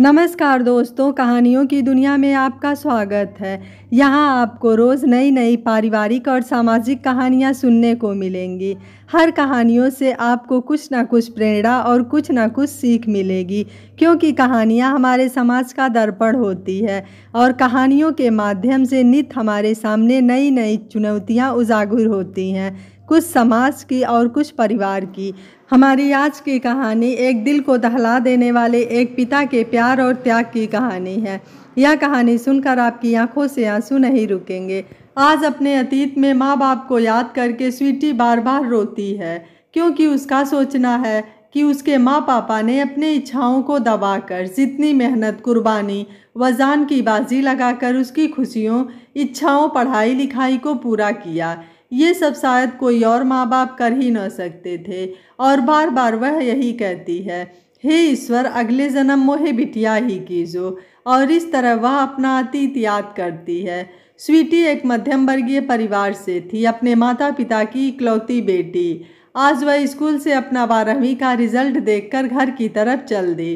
नमस्कार दोस्तों कहानियों की दुनिया में आपका स्वागत है यहाँ आपको रोज़ नई नई पारिवारिक और सामाजिक कहानियाँ सुनने को मिलेंगी हर कहानियों से आपको कुछ ना कुछ प्रेरणा और कुछ ना कुछ सीख मिलेगी क्योंकि कहानियाँ हमारे समाज का दर्पण होती है और कहानियों के माध्यम से नित हमारे सामने नई नई चुनौतियाँ उजागर होती हैं कुछ समाज की और कुछ परिवार की हमारी आज की कहानी एक दिल को दहला देने वाले एक पिता के प्यार और त्याग की कहानी है यह कहानी सुनकर आपकी आंखों से आंसू नहीं रुकेंगे आज अपने अतीत में माँ बाप को याद करके स्वीटी बार बार रोती है क्योंकि उसका सोचना है कि उसके माँ पापा ने अपनी इच्छाओं को दबाकर जितनी मेहनत कुर्बानी वजान की बाजी लगाकर उसकी खुशियों इच्छाओं पढ़ाई लिखाई को पूरा किया ये सब शायद कोई और माँ बाप कर ही न सकते थे और बार बार वह यही कहती है हे ईश्वर अगले जन्म मोहे बिटिया ही कीजो और इस तरह वह अपना अतीत याद करती है स्वीटी एक मध्यम वर्गीय परिवार से थी अपने माता पिता की इकलौती बेटी आज वह स्कूल से अपना बारहवीं का रिजल्ट देखकर घर की तरफ चल दी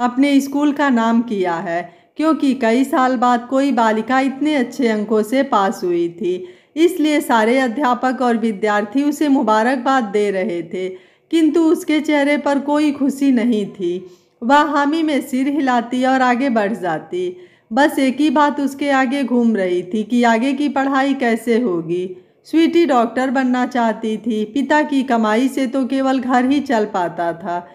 अपने स्कूल का नाम किया है क्योंकि कई साल बाद कोई बालिका इतने अच्छे अंकों से पास हुई थी इसलिए सारे अध्यापक और विद्यार्थी उसे मुबारकबाद दे रहे थे किंतु उसके चेहरे पर कोई खुशी नहीं थी वह हामी में सिर हिलाती और आगे बढ़ जाती बस एक ही बात उसके आगे घूम रही थी कि आगे की पढ़ाई कैसे होगी स्वीटी डॉक्टर बनना चाहती थी पिता की कमाई से तो केवल घर ही चल पाता था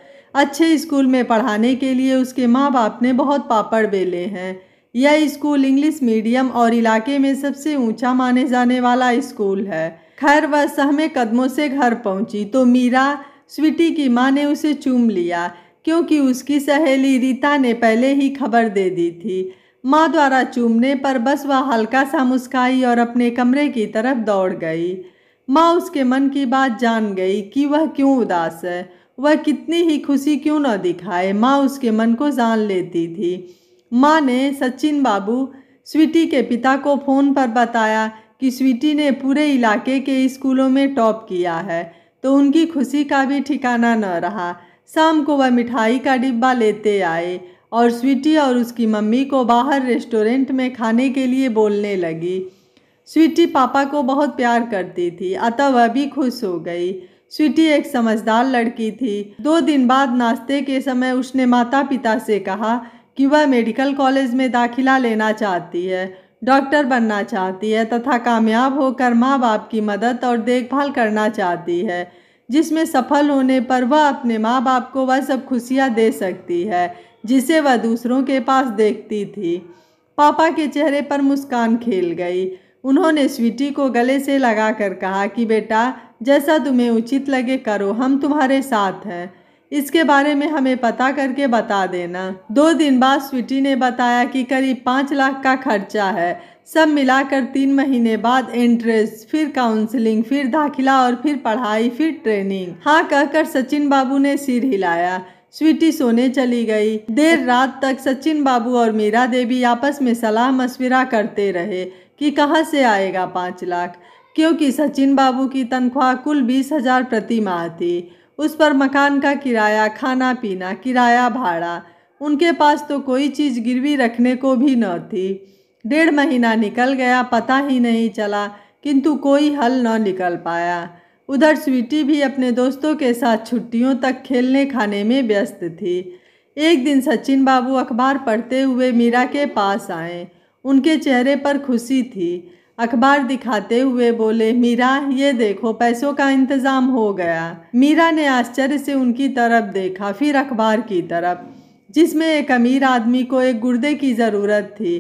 अच्छे स्कूल में पढ़ाने के लिए उसके माँ बाप ने बहुत पापड़ बेले हैं यह स्कूल इंग्लिश मीडियम और इलाके में सबसे ऊंचा माने जाने वाला स्कूल है खैर वह सहमे कदमों से घर पहुंची तो मीरा स्वीटी की माँ ने उसे चूम लिया क्योंकि उसकी सहेली रीता ने पहले ही खबर दे दी थी माँ द्वारा चूमने पर बस वह हल्का सा मुस्काई और अपने कमरे की तरफ दौड़ गई माँ उसके मन की बात जान गई कि वह क्यों उदास है वह कितनी ही खुशी क्यों न दिखाए माँ उसके मन को जान लेती थी माँ ने सचिन बाबू स्वीटी के पिता को फ़ोन पर बताया कि स्वीटी ने पूरे इलाके के स्कूलों में टॉप किया है तो उनकी खुशी का भी ठिकाना न रहा शाम को वह मिठाई का डिब्बा लेते आए और स्वीटी और उसकी मम्मी को बाहर रेस्टोरेंट में खाने के लिए बोलने लगी स्वीटी पापा को बहुत प्यार करती थी अतः वह भी खुश हो गई स्वीटी एक समझदार लड़की थी दो दिन बाद नाश्ते के समय उसने माता पिता से कहा कि वह मेडिकल कॉलेज में दाखिला लेना चाहती है डॉक्टर बनना चाहती है तथा कामयाब होकर माँ बाप की मदद और देखभाल करना चाहती है जिसमें सफल होने पर वह अपने माँ बाप को वह सब खुशियाँ दे सकती है जिसे वह दूसरों के पास देखती थी पापा के चेहरे पर मुस्कान खेल गई उन्होंने स्वीटी को गले से लगाकर कहा कि बेटा जैसा तुम्हें उचित लगे करो हम तुम्हारे साथ हैं इसके बारे में हमें पता करके बता देना दो दिन बाद स्वीटी ने बताया कि करीब पाँच लाख का खर्चा है सब मिलाकर तीन महीने बाद एंट्रेंस फिर काउंसलिंग फिर दाखिला और फिर पढ़ाई फिर ट्रेनिंग हाँ कहकर सचिन बाबू ने सिर हिलाया स्वीटी सोने चली गई देर रात तक सचिन बाबू और मीरा देवी आपस में सलाह मशविरा करते रहे कि कहाँ से आएगा पाँच लाख क्योंकि सचिन बाबू की तनख्वाह कुल बीस हजार प्रति माह थी उस पर मकान का किराया खाना पीना किराया भाड़ा उनके पास तो कोई चीज़ गिरवी रखने को भी न थी डेढ़ महीना निकल गया पता ही नहीं चला किंतु कोई हल न निकल पाया उधर स्वीटी भी अपने दोस्तों के साथ छुट्टियों तक खेलने खाने में व्यस्त थी एक दिन सचिन बाबू अखबार पढ़ते हुए मीरा के पास आए उनके चेहरे पर खुशी थी अखबार दिखाते हुए बोले मीरा ये देखो पैसों का इंतज़ाम हो गया मीरा ने आश्चर्य से उनकी तरफ देखा फिर अखबार की तरफ जिसमें एक अमीर आदमी को एक गुर्दे की ज़रूरत थी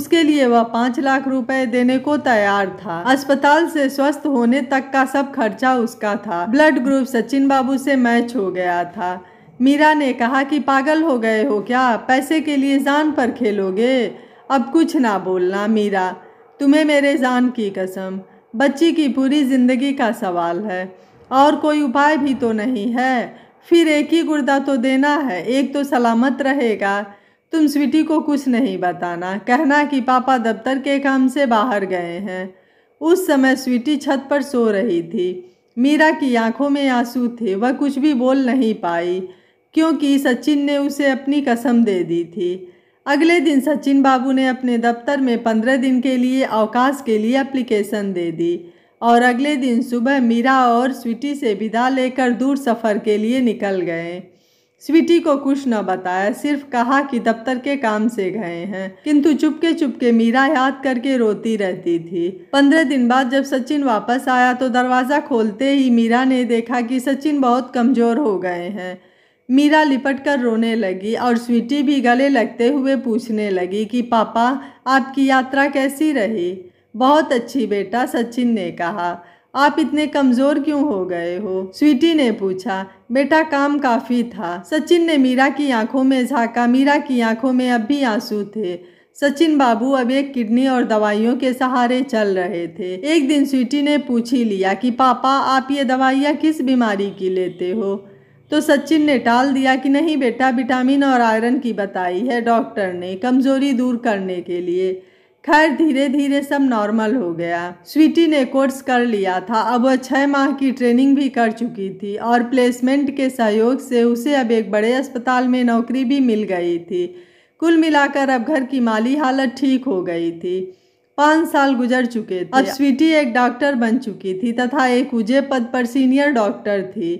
उसके लिए वह पाँच लाख रुपए देने को तैयार था अस्पताल से स्वस्थ होने तक का सब खर्चा उसका था ब्लड ग्रुप सचिन बाबू से मैच हो गया था मीरा ने कहा कि पागल हो गए हो क्या पैसे के लिए जान पर खेलोगे अब कुछ ना बोलना मीरा तुम्हें मेरे जान की कसम बच्ची की पूरी ज़िंदगी का सवाल है और कोई उपाय भी तो नहीं है फिर एक ही गुर्दा तो देना है एक तो सलामत रहेगा तुम स्वीटी को कुछ नहीं बताना कहना कि पापा दफ्तर के काम से बाहर गए हैं उस समय स्वीटी छत पर सो रही थी मीरा की आंखों में आंसू थे वह कुछ भी बोल नहीं पाई क्योंकि सचिन ने उसे अपनी कसम दे दी थी अगले दिन सचिन बाबू ने अपने दफ्तर में पंद्रह दिन के लिए अवकाश के लिए एप्लीकेशन दे दी और अगले दिन सुबह मीरा और स्वीटी से विदा लेकर दूर सफ़र के लिए निकल गए स्वीटी को कुछ न बताया सिर्फ कहा कि दफ्तर के काम से गए हैं किंतु चुपके चुपके मीरा याद करके रोती रहती थी पंद्रह दिन बाद जब सचिन वापस आया तो दरवाज़ा खोलते ही मीरा ने देखा कि सचिन बहुत कमज़ोर हो गए हैं मीरा लिपट कर रोने लगी और स्वीटी भी गले लगते हुए पूछने लगी कि पापा आपकी यात्रा कैसी रही बहुत अच्छी बेटा सचिन ने कहा आप इतने कमज़ोर क्यों हो गए हो स्वीटी ने पूछा बेटा काम काफ़ी था सचिन ने मीरा की आंखों में झाँका मीरा की आंखों में अब भी आंसू थे सचिन बाबू अब एक किडनी और दवाइयों के सहारे चल रहे थे एक दिन स्वीटी ने पूछ ही लिया कि पापा आप ये दवाइयाँ किस बीमारी की लेते हो तो सचिन ने टाल दिया कि नहीं बेटा विटामिन और आयरन की बताई है डॉक्टर ने कमज़ोरी दूर करने के लिए खैर धीरे धीरे सब नॉर्मल हो गया स्वीटी ने कोर्स कर लिया था अब वह छः माह की ट्रेनिंग भी कर चुकी थी और प्लेसमेंट के सहयोग से उसे अब एक बड़े अस्पताल में नौकरी भी मिल गई थी कुल मिलाकर अब घर की माली हालत ठीक हो गई थी पाँच साल गुजर चुके थे अब स्वीटी एक डॉक्टर बन चुकी थी तथा एक उजे पद पर सीनियर डॉक्टर थी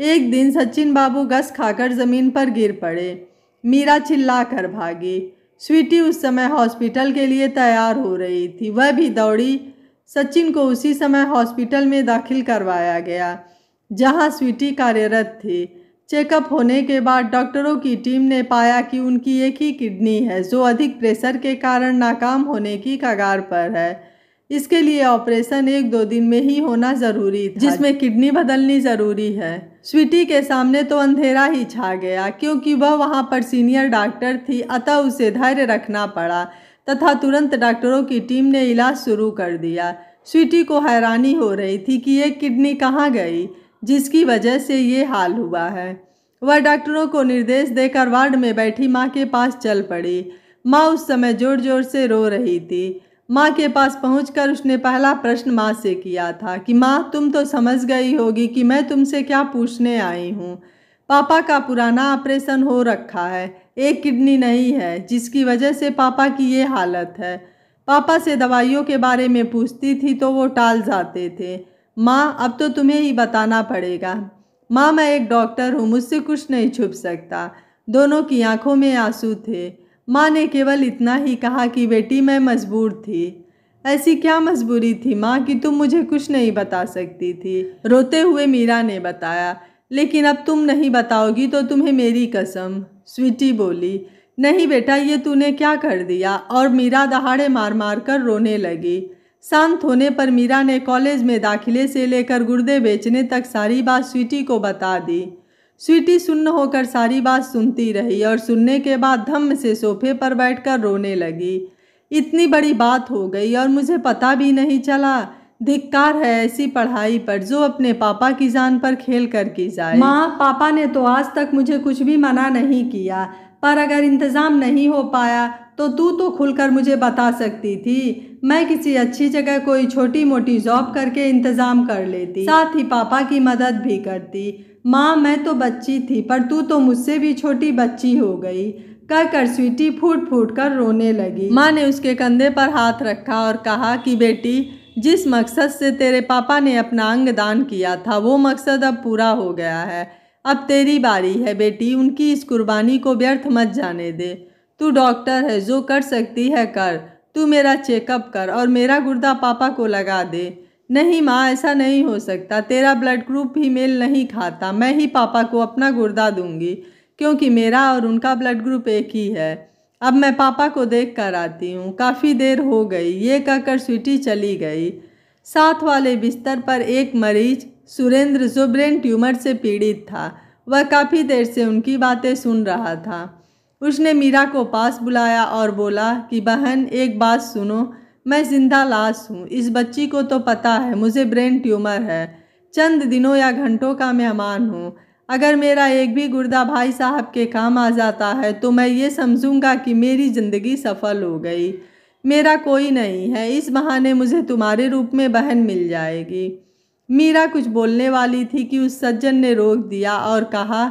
एक दिन सचिन बाबू गस खाकर ज़मीन पर गिर पड़े मीरा चिल्ला कर भागी स्वीटी उस समय हॉस्पिटल के लिए तैयार हो रही थी वह भी दौड़ी सचिन को उसी समय हॉस्पिटल में दाखिल करवाया गया जहां स्वीटी कार्यरत थी चेकअप होने के बाद डॉक्टरों की टीम ने पाया कि उनकी एक ही किडनी है जो अधिक प्रेशर के कारण नाकाम होने की कगार पर है इसके लिए ऑपरेशन एक दो दिन में ही होना ज़रूरी था जिसमें किडनी बदलनी ज़रूरी है स्वीटी के सामने तो अंधेरा ही छा गया क्योंकि वह वहाँ पर सीनियर डॉक्टर थी अतः उसे धैर्य रखना पड़ा तथा तुरंत डॉक्टरों की टीम ने इलाज शुरू कर दिया स्वीटी को हैरानी हो रही थी कि ये किडनी कहाँ गई जिसकी वजह से ये हाल हुआ है वह डॉक्टरों को निर्देश देकर वार्ड में बैठी माँ के पास चल पड़ी माँ उस समय ज़ोर ज़ोर से रो रही थी माँ के पास पहुँच उसने पहला प्रश्न माँ से किया था कि माँ तुम तो समझ गई होगी कि मैं तुमसे क्या पूछने आई हूँ पापा का पुराना ऑपरेशन हो रखा है एक किडनी नहीं है जिसकी वजह से पापा की ये हालत है पापा से दवाइयों के बारे में पूछती थी तो वो टाल जाते थे माँ अब तो तुम्हें ही बताना पड़ेगा माँ मैं एक डॉक्टर हूँ मुझसे कुछ नहीं छुप सकता दोनों की आंखों में आंसू थे माँ ने केवल इतना ही कहा कि बेटी मैं मजबूर थी ऐसी क्या मजबूरी थी माँ कि तुम मुझे कुछ नहीं बता सकती थी रोते हुए मीरा ने बताया लेकिन अब तुम नहीं बताओगी तो तुम्हें मेरी कसम स्वीटी बोली नहीं बेटा ये तूने क्या कर दिया और मीरा दहाड़े मार मार कर रोने लगी शांत होने पर मीरा ने कॉलेज में दाखिले से लेकर गुर्दे बेचने तक सारी बात स्वीटी को बता दी स्वीटी सुन्न होकर सारी बात सुनती रही और सुनने के बाद धम्म से सोफे पर बैठकर रोने लगी इतनी बड़ी बात हो गई और मुझे पता भी नहीं चला धिक्कार है ऐसी पढ़ाई पर जो अपने पापा की जान पर खेल कर की जाए माँ पापा ने तो आज तक मुझे कुछ भी मना नहीं किया पर अगर इंतज़ाम नहीं हो पाया तो तू तो खुलकर मुझे बता सकती थी मैं किसी अच्छी जगह कोई छोटी मोटी जॉब करके इंतज़ाम कर लेती साथ ही पापा की मदद भी करती माँ मैं तो बच्ची थी पर तू तो मुझसे भी छोटी बच्ची हो गई कह कर स्वीटी फूट फूट कर रोने लगी माँ ने उसके कंधे पर हाथ रखा और कहा कि बेटी जिस मकसद से तेरे पापा ने अपना अंग दान किया था वो मकसद अब पूरा हो गया है अब तेरी बारी है बेटी उनकी इस कुर्बानी को व्यर्थ मत जाने दे तू डॉक्टर है जो कर सकती है कर तू मेरा चेकअप कर और मेरा गुर्दा पापा को लगा दे नहीं माँ ऐसा नहीं हो सकता तेरा ब्लड ग्रुप भी मेल नहीं खाता मैं ही पापा को अपना गुर्दा दूंगी क्योंकि मेरा और उनका ब्लड ग्रुप एक ही है अब मैं पापा को देख कर आती हूँ काफ़ी देर हो गई ये कहकर स्वीटी चली गई साथ वाले बिस्तर पर एक मरीज सुरेंद्र जुब्रेन ट्यूमर से पीड़ित था वह काफ़ी देर से उनकी बातें सुन रहा था उसने मीरा को पास बुलाया और बोला कि बहन एक बात सुनो मैं जिंदा लाश हूँ इस बच्ची को तो पता है मुझे ब्रेन ट्यूमर है चंद दिनों या घंटों का मेहमान हूँ अगर मेरा एक भी गुर्दा भाई साहब के काम आ जाता है तो मैं ये समझूंगा कि मेरी ज़िंदगी सफल हो गई मेरा कोई नहीं है इस बहाने मुझे तुम्हारे रूप में बहन मिल जाएगी मीरा कुछ बोलने वाली थी कि उस सज्जन ने रोक दिया और कहा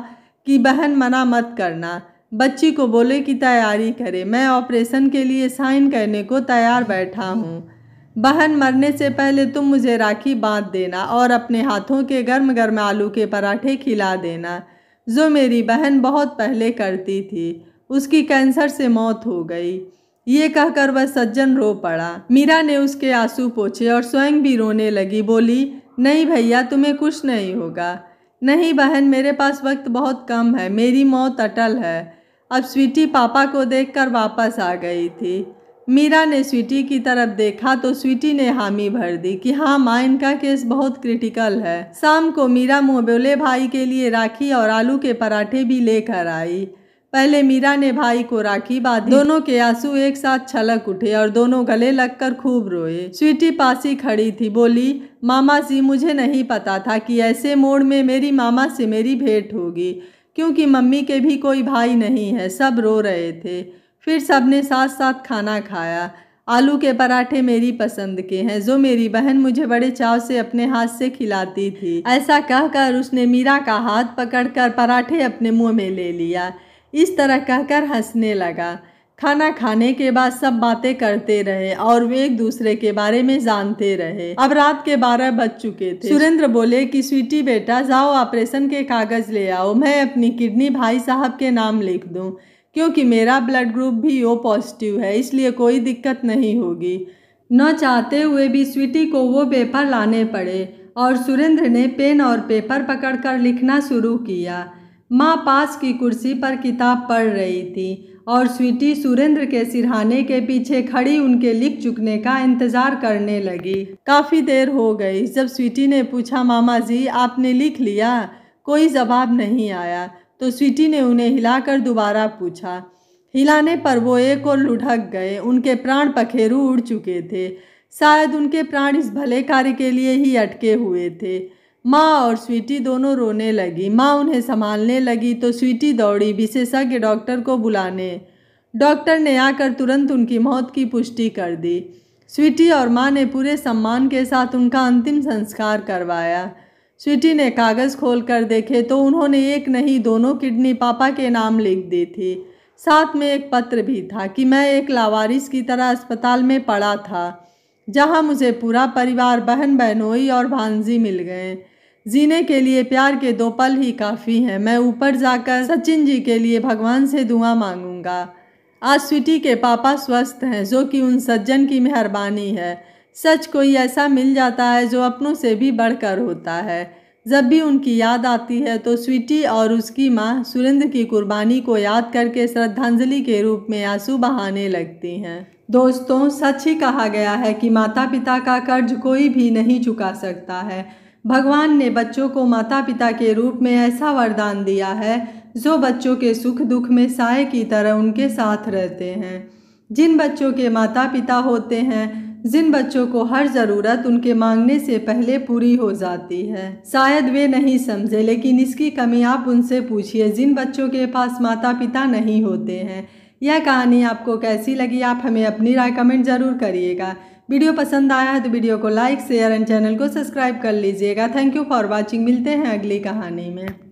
कि बहन मना मत करना बच्ची को बोले कि तैयारी करे मैं ऑपरेशन के लिए साइन करने को तैयार बैठा हूँ बहन मरने से पहले तुम मुझे राखी बांध देना और अपने हाथों के गर्म गर्म आलू के पराठे खिला देना जो मेरी बहन बहुत पहले करती थी उसकी कैंसर से मौत हो गई ये कहकर वह सज्जन रो पड़ा मीरा ने उसके आंसू पोछे और स्वयं भी रोने लगी बोली नहीं भैया तुम्हें कुछ नहीं होगा नहीं बहन मेरे पास वक्त बहुत कम है मेरी मौत अटल है अब स्वीटी पापा को देखकर वापस आ गई थी मीरा ने स्वीटी की तरफ देखा तो स्वीटी ने हामी भर दी कि हाँ माँ इनका केस बहुत क्रिटिकल है शाम को मीरा मोबोले भाई के लिए राखी और आलू के पराठे भी लेकर आई पहले मीरा ने भाई को राखी बांधी दोनों के आंसू एक साथ छलक उठे और दोनों गले लगकर खूब रोए स्वीटी पासी खड़ी थी बोली मामा जी मुझे नहीं पता था कि ऐसे मोड़ में मेरी मामा से मेरी भेंट होगी क्योंकि मम्मी के भी कोई भाई नहीं है सब रो रहे थे फिर सब ने साथ साथ खाना खाया आलू के पराठे मेरी पसंद के हैं जो मेरी बहन मुझे बड़े चाव से अपने हाथ से खिलाती थी ऐसा कहकर उसने मीरा का हाथ पकड़कर पराठे अपने मुंह में ले लिया इस तरह कहकर हंसने लगा खाना खाने के बाद सब बातें करते रहे और वे एक दूसरे के बारे में जानते रहे अब रात के बारह बज चुके थे सुरेंद्र बोले कि स्वीटी बेटा जाओ ऑपरेशन के कागज ले आओ मैं अपनी किडनी भाई साहब के नाम लिख दूँ क्योंकि मेरा ब्लड ग्रुप भी ओ पॉजिटिव है इसलिए कोई दिक्कत नहीं होगी न चाहते हुए भी स्वीटी को वो पेपर लाने पड़े और सुरेंद्र ने पेन और पेपर पकड़कर लिखना शुरू किया माँ पास की कुर्सी पर किताब पढ़ रही थी और स्वीटी सुरेंद्र के सिरहाने के पीछे खड़ी उनके लिख चुकने का इंतज़ार करने लगी काफ़ी देर हो गई जब स्वीटी ने पूछा मामा जी आपने लिख लिया कोई जवाब नहीं आया तो स्वीटी ने उन्हें हिलाकर दोबारा पूछा हिलाने पर वो एक और लुढ़क गए उनके प्राण पखेरु उड़ चुके थे शायद उनके प्राण इस भले कार्य के लिए ही अटके हुए थे माँ और स्वीटी दोनों रोने लगी माँ उन्हें संभालने लगी तो स्वीटी दौड़ी विशेषज्ञ डॉक्टर को बुलाने डॉक्टर ने आकर तुरंत उनकी मौत की पुष्टि कर दी स्वीटी और माँ ने पूरे सम्मान के साथ उनका अंतिम संस्कार करवाया स्वीटी ने कागज़ खोल कर देखे तो उन्होंने एक नहीं दोनों किडनी पापा के नाम लिख दी थी साथ में एक पत्र भी था कि मैं एक लावारिस की तरह अस्पताल में पड़ा था जहाँ मुझे पूरा परिवार बहन बहनोई और भांजी मिल गए जीने के लिए प्यार के दो पल ही काफ़ी हैं मैं ऊपर जाकर सचिन जी के लिए भगवान से दुआ मांगूंगा आज स्वीटी के पापा स्वस्थ हैं जो कि उन सज्जन की मेहरबानी है सच कोई ऐसा मिल जाता है जो अपनों से भी बढ़कर होता है जब भी उनकी याद आती है तो स्वीटी और उसकी माँ सुरेंद्र की कुर्बानी को याद करके श्रद्धांजलि के रूप में आंसू बहाने लगती हैं दोस्तों सच ही कहा गया है कि माता पिता का कर्ज कोई भी नहीं चुका सकता है भगवान ने बच्चों को माता पिता के रूप में ऐसा वरदान दिया है जो बच्चों के सुख दुख में साय की तरह उनके साथ रहते हैं जिन बच्चों के माता पिता होते हैं जिन बच्चों को हर ज़रूरत उनके मांगने से पहले पूरी हो जाती है शायद वे नहीं समझे लेकिन इसकी कमी आप उनसे पूछिए जिन बच्चों के पास माता पिता नहीं होते हैं यह कहानी आपको कैसी लगी आप हमें अपनी राय कमेंट ज़रूर करिएगा वीडियो पसंद आया है तो वीडियो को लाइक शेयर एंड चैनल को सब्सक्राइब कर लीजिएगा थैंक यू फॉर वॉचिंग मिलते हैं अगली कहानी में